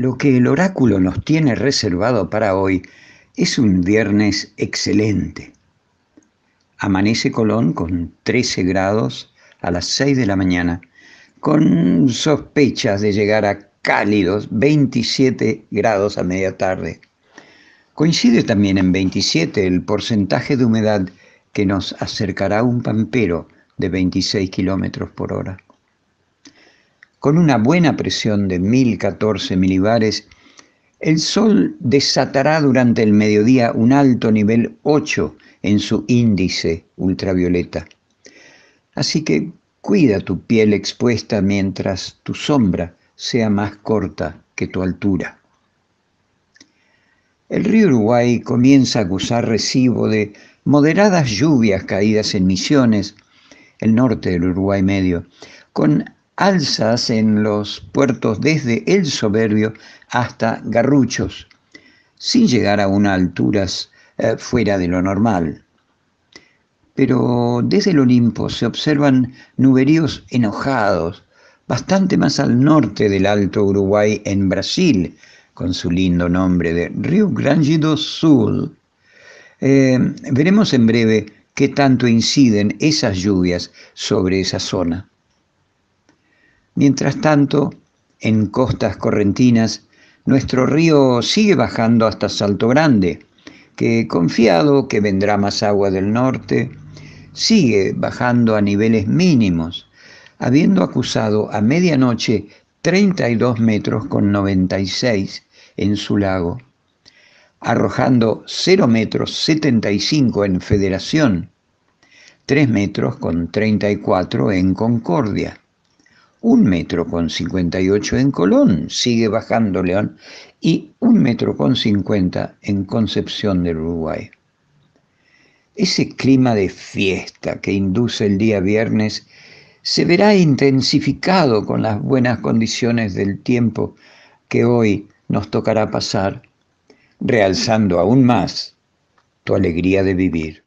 Lo que el oráculo nos tiene reservado para hoy es un viernes excelente. Amanece Colón con 13 grados a las 6 de la mañana, con sospechas de llegar a cálidos 27 grados a media tarde. Coincide también en 27 el porcentaje de humedad que nos acercará un pampero de 26 kilómetros por hora con una buena presión de 1014 milibares, el Sol desatará durante el mediodía un alto nivel 8 en su índice ultravioleta. Así que cuida tu piel expuesta mientras tu sombra sea más corta que tu altura. El río Uruguay comienza a acusar recibo de moderadas lluvias caídas en Misiones, el norte del Uruguay medio, con alzas en los puertos desde El Soberbio hasta Garruchos, sin llegar a unas alturas eh, fuera de lo normal. Pero desde el Olimpo se observan nuberíos enojados, bastante más al norte del Alto Uruguay en Brasil, con su lindo nombre de Río Grande do Sul. Eh, veremos en breve qué tanto inciden esas lluvias sobre esa zona. Mientras tanto, en costas correntinas, nuestro río sigue bajando hasta Salto Grande, que confiado que vendrá más agua del norte, sigue bajando a niveles mínimos, habiendo acusado a medianoche 32 metros con 96 en su lago, arrojando 0 metros 75 en Federación, 3 metros con 34 en Concordia, un metro con ocho en Colón, sigue bajando León, y un metro con cincuenta en Concepción del Uruguay. Ese clima de fiesta que induce el día viernes se verá intensificado con las buenas condiciones del tiempo que hoy nos tocará pasar, realzando aún más tu alegría de vivir.